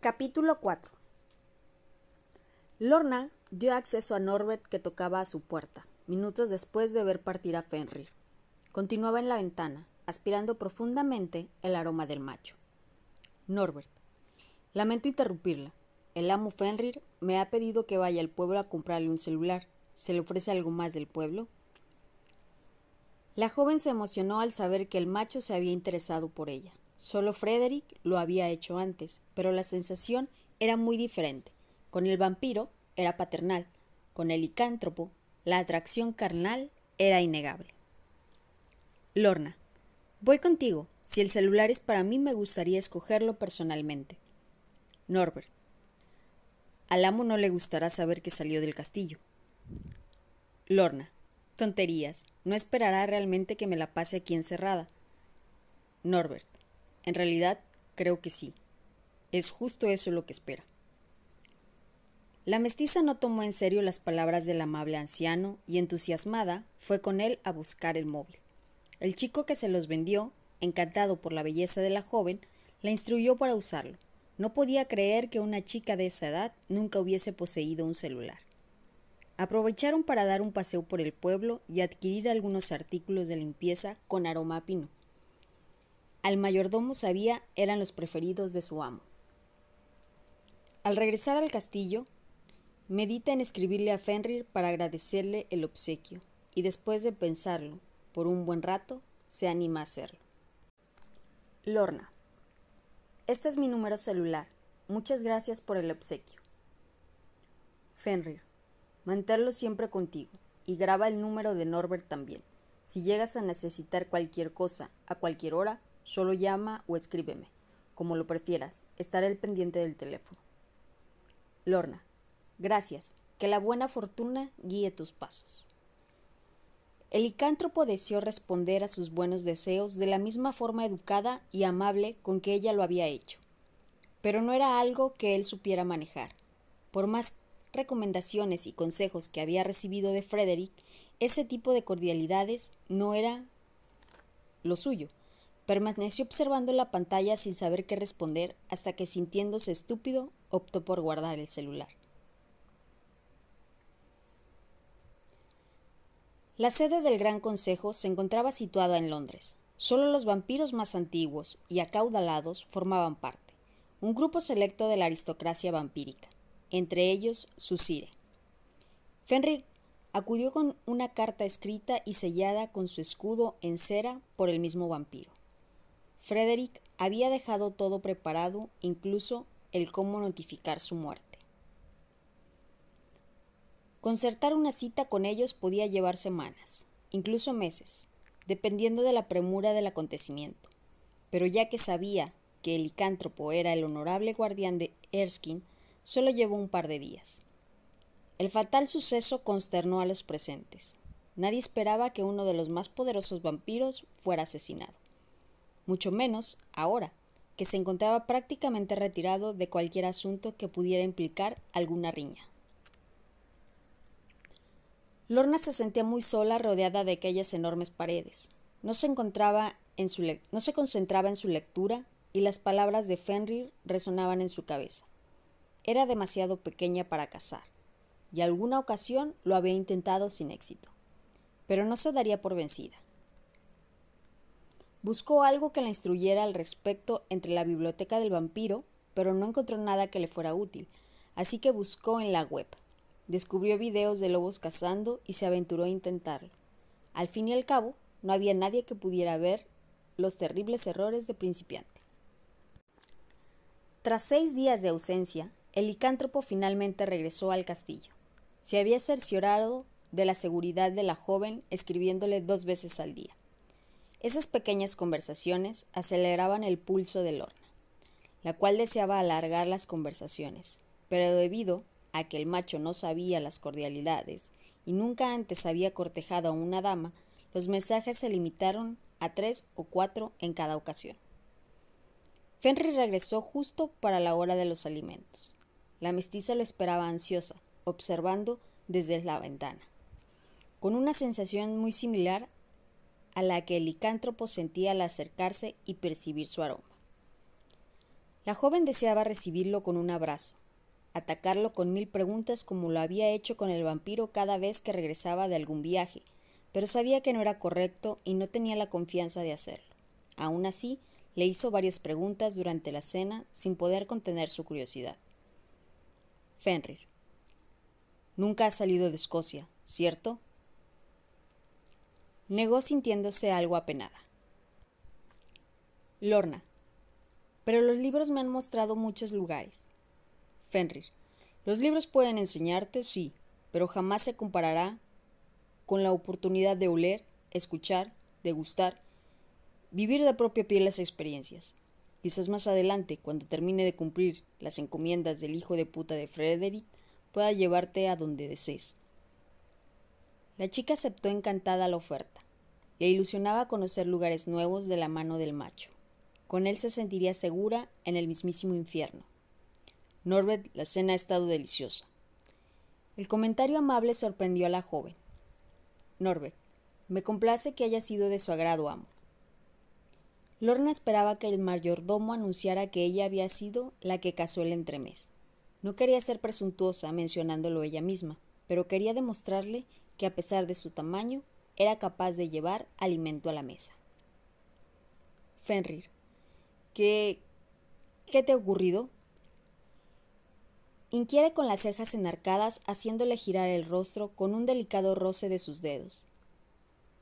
Capítulo 4 Lorna dio acceso a Norbert que tocaba a su puerta, minutos después de ver partir a Fenrir. Continuaba en la ventana, aspirando profundamente el aroma del macho. Norbert. Lamento interrumpirla. El amo Fenrir me ha pedido que vaya al pueblo a comprarle un celular. ¿Se le ofrece algo más del pueblo? La joven se emocionó al saber que el macho se había interesado por ella. Solo Frederick lo había hecho antes, pero la sensación era muy diferente. Con el vampiro era paternal, con el licántropo la atracción carnal era innegable. Lorna, voy contigo. Si el celular es para mí, me gustaría escogerlo personalmente. Norbert, al amo no le gustará saber que salió del castillo. Lorna, tonterías. No esperará realmente que me la pase aquí encerrada. Norbert, en realidad, creo que sí. Es justo eso lo que espera. La mestiza no tomó en serio las palabras del amable anciano y entusiasmada fue con él a buscar el móvil. El chico que se los vendió, encantado por la belleza de la joven, la instruyó para usarlo. No podía creer que una chica de esa edad nunca hubiese poseído un celular. Aprovecharon para dar un paseo por el pueblo y adquirir algunos artículos de limpieza con aroma a pino al mayordomo sabía eran los preferidos de su amo. Al regresar al castillo, medita en escribirle a Fenrir para agradecerle el obsequio, y después de pensarlo por un buen rato, se anima a hacerlo. Lorna. Este es mi número celular. Muchas gracias por el obsequio. Fenrir. Manténlo siempre contigo y graba el número de Norbert también. Si llegas a necesitar cualquier cosa a cualquier hora, Solo llama o escríbeme, como lo prefieras. Estaré al pendiente del teléfono. Lorna, gracias. Que la buena fortuna guíe tus pasos. El licántropo deseó responder a sus buenos deseos de la misma forma educada y amable con que ella lo había hecho. Pero no era algo que él supiera manejar. Por más recomendaciones y consejos que había recibido de Frederick, ese tipo de cordialidades no era lo suyo. Permaneció observando la pantalla sin saber qué responder hasta que sintiéndose estúpido optó por guardar el celular. La sede del Gran Consejo se encontraba situada en Londres. Solo los vampiros más antiguos y acaudalados formaban parte, un grupo selecto de la aristocracia vampírica, entre ellos Susire. Fenrir acudió con una carta escrita y sellada con su escudo en cera por el mismo vampiro. Frederick había dejado todo preparado, incluso el cómo notificar su muerte. Concertar una cita con ellos podía llevar semanas, incluso meses, dependiendo de la premura del acontecimiento. Pero ya que sabía que el licántropo era el honorable guardián de Erskine, solo llevó un par de días. El fatal suceso consternó a los presentes. Nadie esperaba que uno de los más poderosos vampiros fuera asesinado mucho menos ahora, que se encontraba prácticamente retirado de cualquier asunto que pudiera implicar alguna riña. Lorna se sentía muy sola rodeada de aquellas enormes paredes. No se, encontraba en su no se concentraba en su lectura y las palabras de Fenrir resonaban en su cabeza. Era demasiado pequeña para cazar, y alguna ocasión lo había intentado sin éxito. Pero no se daría por vencida. Buscó algo que la instruyera al respecto entre la biblioteca del vampiro, pero no encontró nada que le fuera útil, así que buscó en la web. Descubrió videos de lobos cazando y se aventuró a intentarlo. Al fin y al cabo, no había nadie que pudiera ver los terribles errores de principiante. Tras seis días de ausencia, el licántropo finalmente regresó al castillo. Se había cerciorado de la seguridad de la joven escribiéndole dos veces al día. Esas pequeñas conversaciones aceleraban el pulso de Lorna, la cual deseaba alargar las conversaciones, pero debido a que el macho no sabía las cordialidades y nunca antes había cortejado a una dama, los mensajes se limitaron a tres o cuatro en cada ocasión. Fenry regresó justo para la hora de los alimentos. La mestiza lo esperaba ansiosa, observando desde la ventana, con una sensación muy similar a la que el licántropo sentía al acercarse y percibir su aroma. La joven deseaba recibirlo con un abrazo, atacarlo con mil preguntas como lo había hecho con el vampiro cada vez que regresaba de algún viaje, pero sabía que no era correcto y no tenía la confianza de hacerlo. Aún así, le hizo varias preguntas durante la cena sin poder contener su curiosidad. Fenrir, nunca has salido de Escocia, ¿cierto? negó sintiéndose algo apenada. Lorna. Pero los libros me han mostrado muchos lugares. Fenrir. Los libros pueden enseñarte, sí, pero jamás se comparará con la oportunidad de oler, escuchar, degustar, vivir de propia piel las experiencias. Quizás más adelante, cuando termine de cumplir las encomiendas del hijo de puta de Frederick, pueda llevarte a donde desees. La chica aceptó encantada la oferta. Le ilusionaba conocer lugares nuevos de la mano del macho. Con él se sentiría segura en el mismísimo infierno. Norbert, la cena ha estado deliciosa. El comentario amable sorprendió a la joven. Norbert, me complace que haya sido de su agrado, amo. Lorna esperaba que el mayordomo anunciara que ella había sido la que casó el entremés. No quería ser presuntuosa mencionándolo ella misma, pero quería demostrarle que a pesar de su tamaño era capaz de llevar alimento a la mesa. Fenrir, ¿qué, qué te ha ocurrido? Inquiere con las cejas enarcadas, haciéndole girar el rostro con un delicado roce de sus dedos.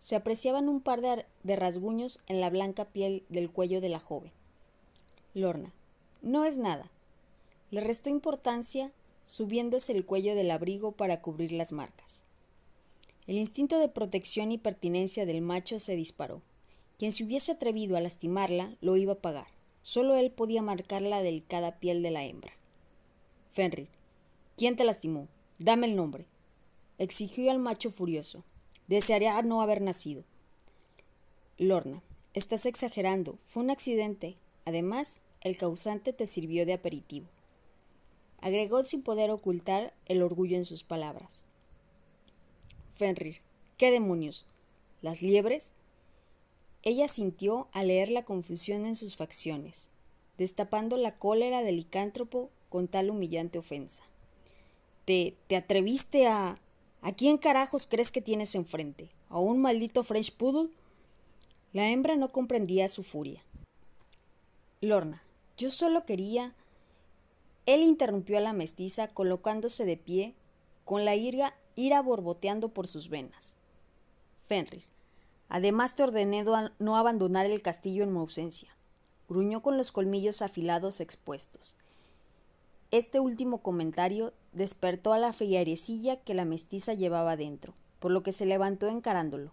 Se apreciaban un par de, de rasguños en la blanca piel del cuello de la joven. Lorna, no es nada. Le restó importancia subiéndose el cuello del abrigo para cubrir las marcas. El instinto de protección y pertinencia del macho se disparó. Quien se hubiese atrevido a lastimarla lo iba a pagar. Solo él podía marcar la delicada piel de la hembra. Fenrir, ¿quién te lastimó? Dame el nombre. Exigió al macho furioso. Desearía no haber nacido. Lorna, estás exagerando. Fue un accidente. Además, el causante te sirvió de aperitivo. Agregó sin poder ocultar el orgullo en sus palabras. Fenrir. ¿Qué demonios? ¿Las liebres? Ella sintió al leer la confusión en sus facciones, destapando la cólera del licántropo con tal humillante ofensa. ¿Te, te atreviste a... ¿A quién carajos crees que tienes enfrente? ¿A un maldito French Poodle? La hembra no comprendía su furia. Lorna, yo solo quería... Él interrumpió a la mestiza colocándose de pie, con la irga ira borboteando por sus venas. Fenrir, además te ordené no abandonar el castillo en mi ausencia. Gruñó con los colmillos afilados expuestos. Este último comentario despertó a la friarecilla que la mestiza llevaba dentro, por lo que se levantó encarándolo.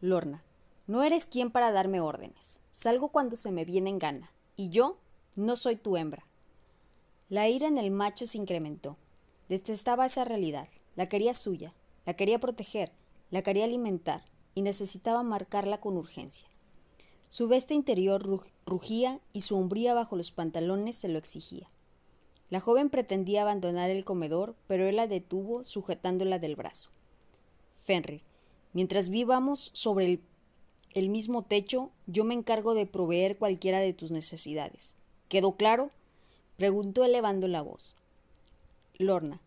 Lorna, no eres quien para darme órdenes. Salgo cuando se me viene en gana, y yo no soy tu hembra. La ira en el macho se incrementó. Detestaba esa realidad. La quería suya, la quería proteger, la quería alimentar y necesitaba marcarla con urgencia. Su veste interior rugía y su hombría bajo los pantalones se lo exigía. La joven pretendía abandonar el comedor, pero él la detuvo sujetándola del brazo. Fenrir, mientras vivamos sobre el, el mismo techo, yo me encargo de proveer cualquiera de tus necesidades. ¿Quedó claro? preguntó elevando la voz. Lorna,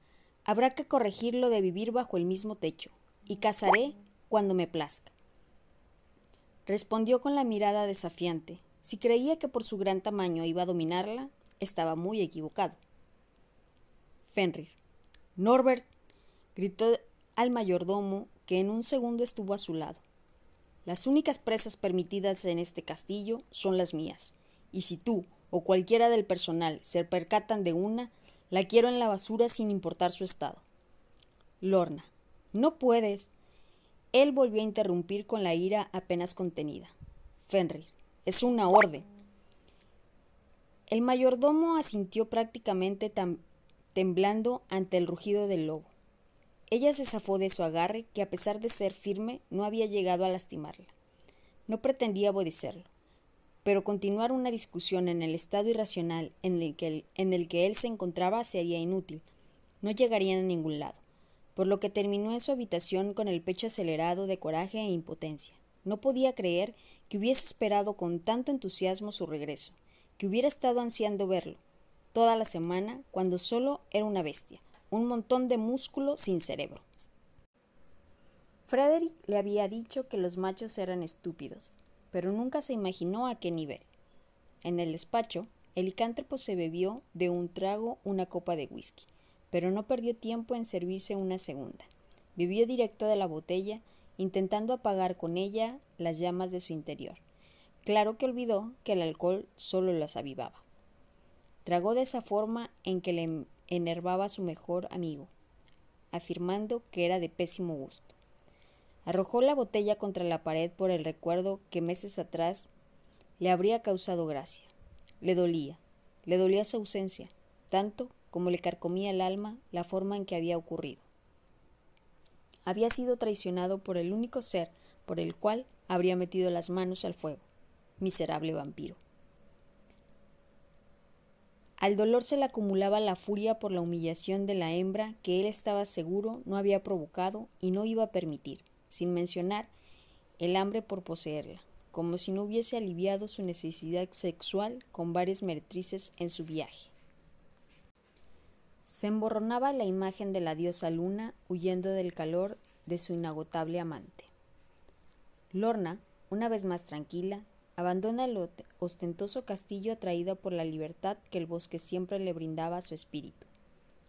Habrá que corregirlo de vivir bajo el mismo techo, y casaré cuando me plazca. Respondió con la mirada desafiante. Si creía que por su gran tamaño iba a dominarla, estaba muy equivocado. Fenrir. Norbert, gritó al mayordomo, que en un segundo estuvo a su lado. Las únicas presas permitidas en este castillo son las mías, y si tú o cualquiera del personal se percatan de una, la quiero en la basura sin importar su estado. Lorna, no puedes. Él volvió a interrumpir con la ira apenas contenida. Fenrir, es una orden. El mayordomo asintió prácticamente temblando ante el rugido del lobo. Ella se zafó de su agarre, que a pesar de ser firme, no había llegado a lastimarla. No pretendía abodecerlo pero continuar una discusión en el estado irracional en el, que él, en el que él se encontraba sería inútil. No llegarían a ningún lado, por lo que terminó en su habitación con el pecho acelerado de coraje e impotencia. No podía creer que hubiese esperado con tanto entusiasmo su regreso, que hubiera estado ansiando verlo, toda la semana, cuando solo era una bestia, un montón de músculo sin cerebro. Frederick le había dicho que los machos eran estúpidos, pero nunca se imaginó a qué nivel. En el despacho, el licántropo se bebió de un trago una copa de whisky, pero no perdió tiempo en servirse una segunda. Vivió directo de la botella, intentando apagar con ella las llamas de su interior. Claro que olvidó que el alcohol solo las avivaba. Tragó de esa forma en que le enervaba a su mejor amigo, afirmando que era de pésimo gusto. Arrojó la botella contra la pared por el recuerdo que meses atrás le habría causado gracia. Le dolía, le dolía su ausencia, tanto como le carcomía el alma la forma en que había ocurrido. Había sido traicionado por el único ser por el cual habría metido las manos al fuego, miserable vampiro. Al dolor se le acumulaba la furia por la humillación de la hembra que él estaba seguro no había provocado y no iba a permitir sin mencionar el hambre por poseerla, como si no hubiese aliviado su necesidad sexual con varias meretrices en su viaje. Se emborronaba la imagen de la diosa Luna huyendo del calor de su inagotable amante. Lorna, una vez más tranquila, abandona el ostentoso castillo atraída por la libertad que el bosque siempre le brindaba a su espíritu,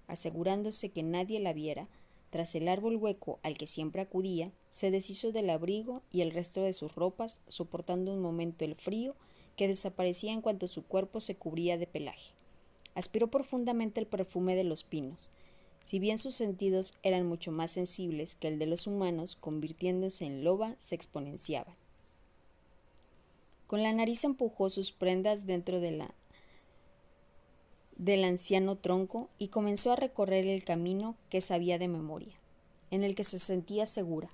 asegurándose que nadie la viera tras el árbol hueco al que siempre acudía, se deshizo del abrigo y el resto de sus ropas, soportando un momento el frío que desaparecía en cuanto su cuerpo se cubría de pelaje. Aspiró profundamente el perfume de los pinos. Si bien sus sentidos eran mucho más sensibles que el de los humanos, convirtiéndose en loba, se exponenciaban. Con la nariz empujó sus prendas dentro de la del anciano tronco y comenzó a recorrer el camino que sabía de memoria, en el que se sentía segura.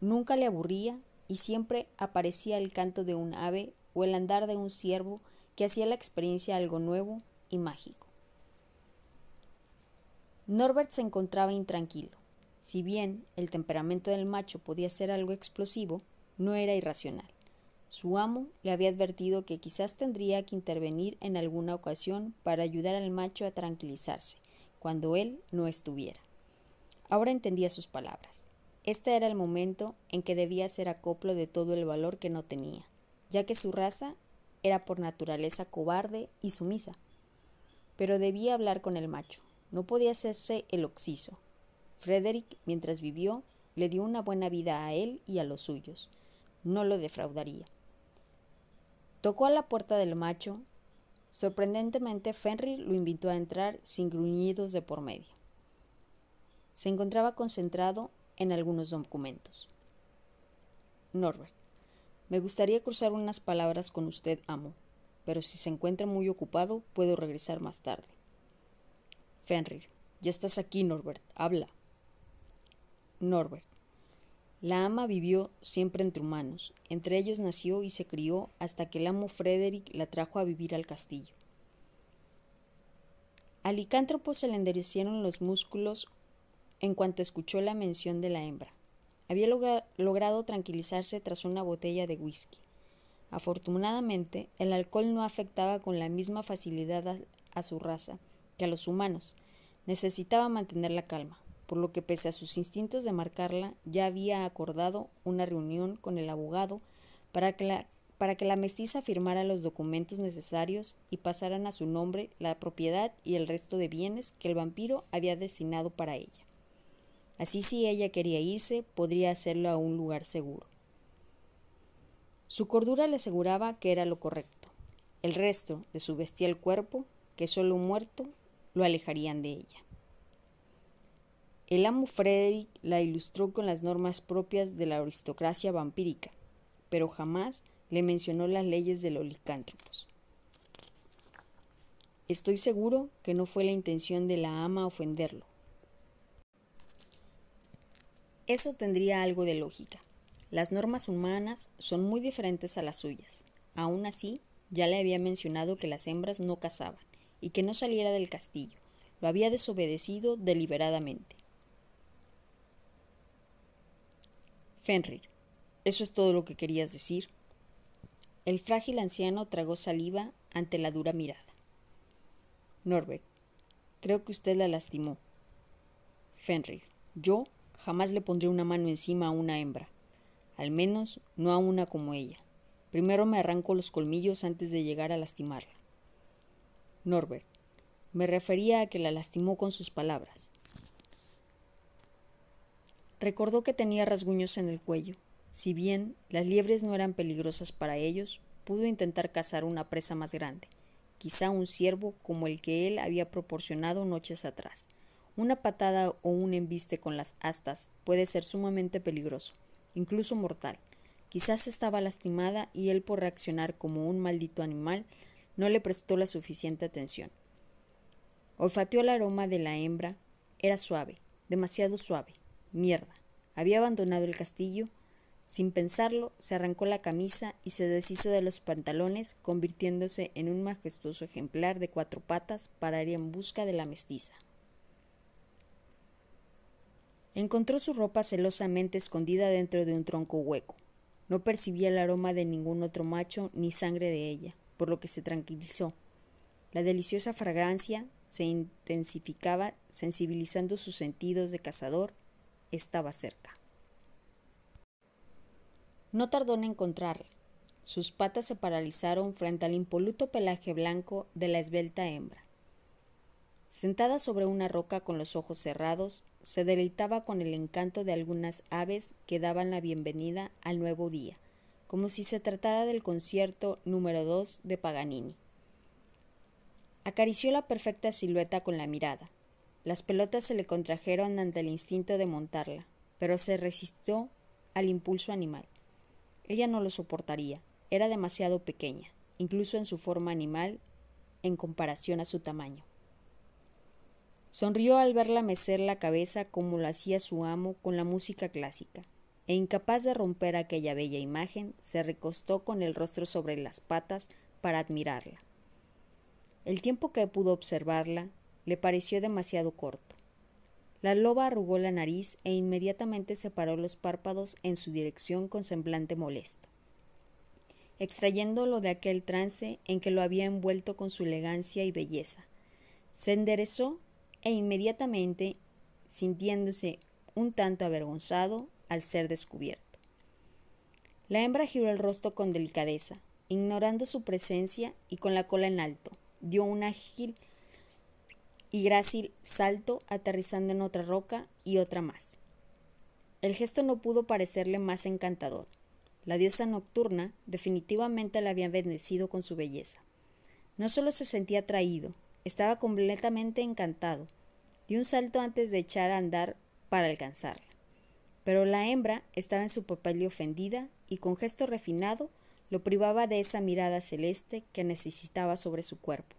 Nunca le aburría y siempre aparecía el canto de un ave o el andar de un ciervo que hacía la experiencia algo nuevo y mágico. Norbert se encontraba intranquilo. Si bien el temperamento del macho podía ser algo explosivo, no era irracional. Su amo le había advertido que quizás tendría que intervenir en alguna ocasión para ayudar al macho a tranquilizarse, cuando él no estuviera. Ahora entendía sus palabras. Este era el momento en que debía ser acoplo de todo el valor que no tenía, ya que su raza era por naturaleza cobarde y sumisa. Pero debía hablar con el macho, no podía hacerse el oxiso. Frederick, mientras vivió, le dio una buena vida a él y a los suyos. No lo defraudaría. Tocó a la puerta del macho. Sorprendentemente, Fenrir lo invitó a entrar sin gruñidos de por medio. Se encontraba concentrado en algunos documentos. Norbert, me gustaría cruzar unas palabras con usted, amo, pero si se encuentra muy ocupado, puedo regresar más tarde. Fenrir, ya estás aquí, Norbert, habla. Norbert, la ama vivió siempre entre humanos, entre ellos nació y se crió hasta que el amo Frederick la trajo a vivir al castillo. Alicántropos se le enderecieron los músculos en cuanto escuchó la mención de la hembra. Había logrado tranquilizarse tras una botella de whisky. Afortunadamente, el alcohol no afectaba con la misma facilidad a su raza que a los humanos. Necesitaba mantener la calma por lo que pese a sus instintos de marcarla, ya había acordado una reunión con el abogado para que la, para que la mestiza firmara los documentos necesarios y pasaran a su nombre la propiedad y el resto de bienes que el vampiro había destinado para ella. Así si ella quería irse, podría hacerlo a un lugar seguro. Su cordura le aseguraba que era lo correcto. El resto de su bestial cuerpo, que solo un muerto, lo alejarían de ella. El amo Frederick la ilustró con las normas propias de la aristocracia vampírica, pero jamás le mencionó las leyes de los licántropos. Estoy seguro que no fue la intención de la ama ofenderlo. Eso tendría algo de lógica. Las normas humanas son muy diferentes a las suyas. Aún así, ya le había mencionado que las hembras no cazaban y que no saliera del castillo. Lo había desobedecido deliberadamente. Fenrir, ¿eso es todo lo que querías decir? El frágil anciano tragó saliva ante la dura mirada. Norbert, creo que usted la lastimó. Fenrir, yo jamás le pondré una mano encima a una hembra, al menos no a una como ella. Primero me arranco los colmillos antes de llegar a lastimarla. Norbert, me refería a que la lastimó con sus palabras. Recordó que tenía rasguños en el cuello. Si bien las liebres no eran peligrosas para ellos, pudo intentar cazar una presa más grande, quizá un ciervo como el que él había proporcionado noches atrás. Una patada o un embiste con las astas puede ser sumamente peligroso, incluso mortal. Quizás estaba lastimada y él por reaccionar como un maldito animal no le prestó la suficiente atención. Olfateó el aroma de la hembra. Era suave, demasiado suave. Mierda. Había abandonado el castillo. Sin pensarlo, se arrancó la camisa y se deshizo de los pantalones, convirtiéndose en un majestuoso ejemplar de cuatro patas para ir en busca de la mestiza. Encontró su ropa celosamente escondida dentro de un tronco hueco. No percibía el aroma de ningún otro macho ni sangre de ella, por lo que se tranquilizó. La deliciosa fragancia se intensificaba sensibilizando sus sentidos de cazador estaba cerca. No tardó en encontrarla. Sus patas se paralizaron frente al impoluto pelaje blanco de la esbelta hembra. Sentada sobre una roca con los ojos cerrados, se deleitaba con el encanto de algunas aves que daban la bienvenida al nuevo día, como si se tratara del concierto número 2 de Paganini. Acarició la perfecta silueta con la mirada, las pelotas se le contrajeron ante el instinto de montarla, pero se resistió al impulso animal. Ella no lo soportaría, era demasiado pequeña, incluso en su forma animal, en comparación a su tamaño. Sonrió al verla mecer la cabeza como lo hacía su amo con la música clásica, e incapaz de romper aquella bella imagen, se recostó con el rostro sobre las patas para admirarla. El tiempo que pudo observarla, le pareció demasiado corto. La loba arrugó la nariz e inmediatamente separó los párpados en su dirección con semblante molesto. Extrayéndolo de aquel trance en que lo había envuelto con su elegancia y belleza, se enderezó e inmediatamente, sintiéndose un tanto avergonzado al ser descubierto. La hembra giró el rostro con delicadeza, ignorando su presencia y con la cola en alto, dio un ágil y grácil salto aterrizando en otra roca y otra más. El gesto no pudo parecerle más encantador. La diosa nocturna definitivamente la había bendecido con su belleza. No solo se sentía atraído, estaba completamente encantado. Dio un salto antes de echar a andar para alcanzarla. Pero la hembra estaba en su papel de ofendida y con gesto refinado lo privaba de esa mirada celeste que necesitaba sobre su cuerpo.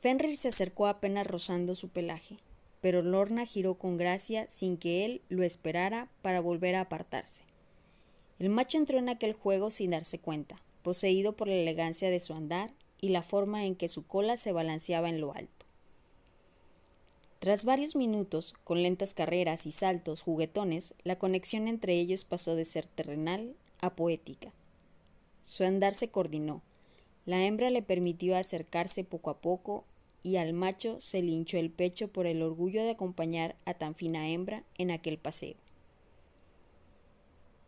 Fenrir se acercó apenas rozando su pelaje, pero Lorna giró con gracia sin que él lo esperara para volver a apartarse. El macho entró en aquel juego sin darse cuenta, poseído por la elegancia de su andar y la forma en que su cola se balanceaba en lo alto. Tras varios minutos, con lentas carreras y saltos juguetones, la conexión entre ellos pasó de ser terrenal a poética. Su andar se coordinó. La hembra le permitió acercarse poco a poco y al macho se le hinchó el pecho por el orgullo de acompañar a tan fina hembra en aquel paseo.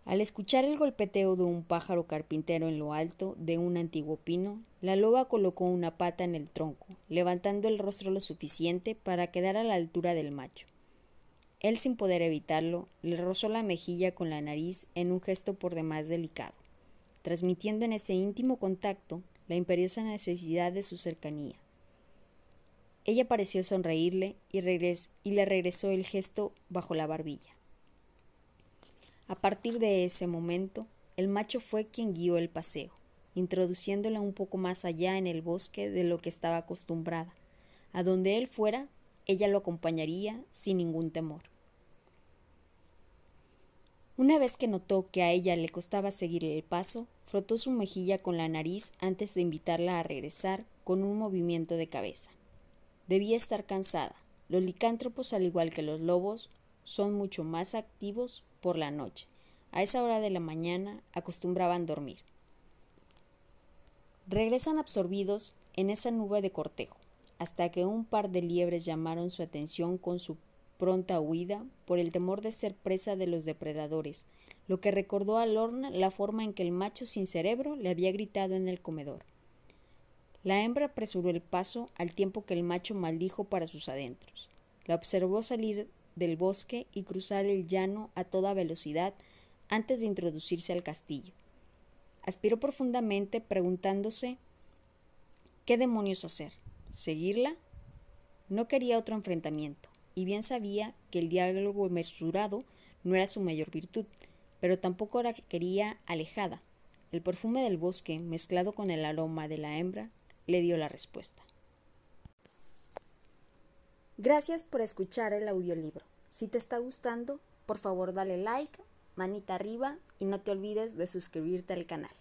Al escuchar el golpeteo de un pájaro carpintero en lo alto de un antiguo pino, la loba colocó una pata en el tronco, levantando el rostro lo suficiente para quedar a la altura del macho. Él, sin poder evitarlo, le rozó la mejilla con la nariz en un gesto por demás delicado, transmitiendo en ese íntimo contacto la imperiosa necesidad de su cercanía. Ella pareció sonreírle y, le regresó el gesto bajo la barbilla. A partir de ese momento, el macho fue quien guió el paseo, introduciéndola un poco más allá en el bosque de lo que estaba acostumbrada. A donde él fuera, ella lo acompañaría sin ningún temor. Una vez que notó que a ella le costaba seguir el paso, frotó su mejilla con la nariz antes de invitarla a regresar con un movimiento de cabeza. Debía estar cansada. Los licántropos, al igual que los lobos, son mucho más activos por la noche. A esa hora de la mañana acostumbraban dormir. Regresan absorbidos en esa nube de cortejo, hasta que un par de liebres llamaron su atención con su pronta huida por el temor de ser presa de los depredadores, lo que recordó a Lorna la forma en que el macho sin cerebro le había gritado en el comedor. La hembra apresuró el paso al tiempo que el macho maldijo para sus adentros. La observó salir del bosque y cruzar el llano a toda velocidad antes de introducirse al castillo. Aspiró profundamente preguntándose qué demonios hacer. ¿Seguirla? No quería otro enfrentamiento, y bien sabía que el diálogo mesurado no era su mayor virtud, pero tampoco la quería alejada. El perfume del bosque, mezclado con el aroma de la hembra, le dio la respuesta. Gracias por escuchar el audiolibro. Si te está gustando, por favor dale like, manita arriba y no te olvides de suscribirte al canal.